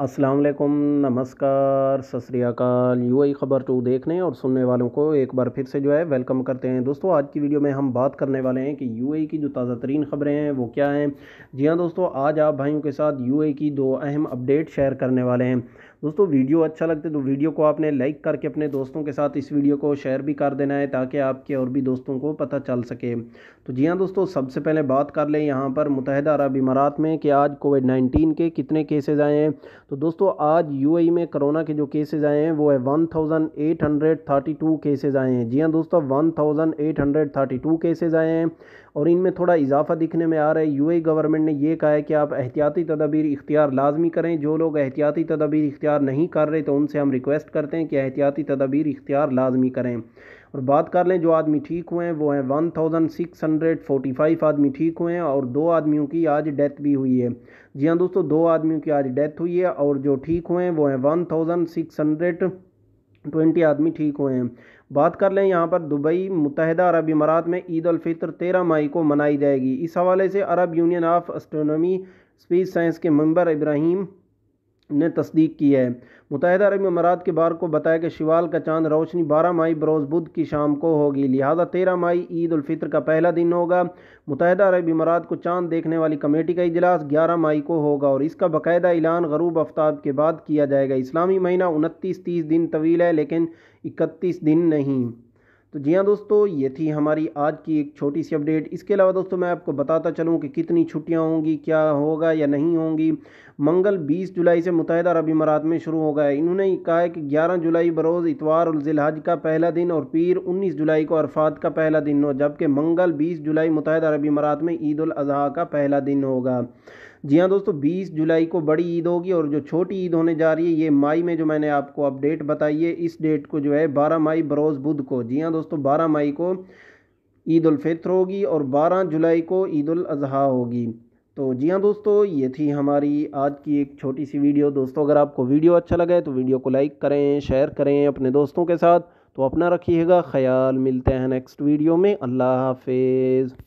अस्सलाम वालेकुम नमस्कार सत श्रीकाल यू ख़बर टू तो देखने और सुनने वालों को एक बार फिर से जो है वेलकम करते हैं दोस्तों आज की वीडियो में हम बात करने वाले हैं कि यू की जो ताज़ा तरीन ख़बरें हैं वो क्या हैं जी हाँ दोस्तों आज आप भाइयों के साथ यू की दो अहम अपडेट शेयर करने वाले हैं दोस्तों वीडियो अच्छा लगते तो वीडियो को आपने लाइक करके अपने दोस्तों के साथ इस वीडियो को शेयर भी कर देना है ताकि आपके और भी दोस्तों को पता चल सके तो जी हाँ दोस्तों सबसे पहले बात कर लें यहाँ पर मुतहदा अरब इमारात में कि आज कोविड नाइन्टीन के कितने केसेज़ आए हैं तो दोस्तों आज यूएई e में कोरोना के जो केसेज आए हैं वो है 1832 केसेज आए हैं जी हाँ दोस्तों 1832 केसेज आए हैं और इनमें थोड़ा इजाफा दिखने में आ रहा है यूएई गवर्नमेंट e ने यह कहा है कि आप एहतियाती तदाबीर इख्तियार लाजमी करें जो लोग एहतियाती तदाबीर इख्तियार नहीं कर रहे तो उनसे हम रिक्वेस्ट करते हैं कि एहतियाती तदाबीर इख्तियार लाजमी करें और बात कर लें जो आदमी ठीक हुए हैं वो हैं one thousand six hundred forty five आदमी ठीक हुए हैं और दो आदमियों की आज डेथ भी हुई है जी हाँ दोस्तों दो आदमियों की आज डेथ हुई है और जो ठीक हुए हैं वो हैं one thousand six hundred twenty आदमी ठीक हुए हैं बात कर लें यहाँ पर दुबई मुतहदा अरब इमारात में ईद फितर तेरह मई को मनाई जाएगी इस हवाले से Arab Union of Astronomy Space Science के मंबर इब्राहिम ने तस्दीक की है मुतहद अरब अमारात के बार को बताया कि शिवाल का चांद रोशनी बारह मई बरोज़ बुध की शाम को होगी लिहाजा तेरह मई ईद उलफ़ितर का पहला दिन होगा मुतहद अरब अमारात को चांद देखने वाली कमेटी का इजलास ग्यारह मई को होगा और इसका बाकायदा ऐलान गरूब आफ्ताब के बाद किया जाएगा इस्लामी महीना उनतीस तीस दिन तवील है लेकिन इकतीस दिन नहीं तो जी हाँ दोस्तों ये थी हमारी आज की एक छोटी सी अपडेट इसके अलावा दोस्तों मैं आपको बताता चलूँ कि कितनी छुट्टियाँ होंगी क्या होगा या नहीं होंगी मंगल 20 जुलाई से मुतहद अरब इमारात में शुरू होगा है इन्होंने कहा है कि 11 जुलाई बरोज़ इतवार और का पहला दिन और पीर 19 जुलाई को अरफात का पहला दिन हो जबकि मंगल 20 जुलाई मुतहद अरब इमारात में ईद अजहा का पहला दिन होगा जी हाँ दोस्तों 20 जुलाई को बड़ी ईद होगी और जो छोटी ईद होने जा रही है ये मई में जो मैंने आपको अपडेट बताई है इस डेट को जो है 12 मई बरोज़ बुध को जी हाँ दोस्तों 12 मई को ईद उलफ़ित्र होगी और 12 जुलाई को ईद अजहा होगी तो जी हाँ दोस्तों ये थी हमारी आज की एक छोटी सी वीडियो दोस्तों अगर आपको वीडियो अच्छा लगा है तो वीडियो को लाइक करें शेयर करें अपने दोस्तों के साथ तो अपना रखिएगा ख्याल मिलते हैं नेक्स्ट वीडियो में अल्लाह हाफिज़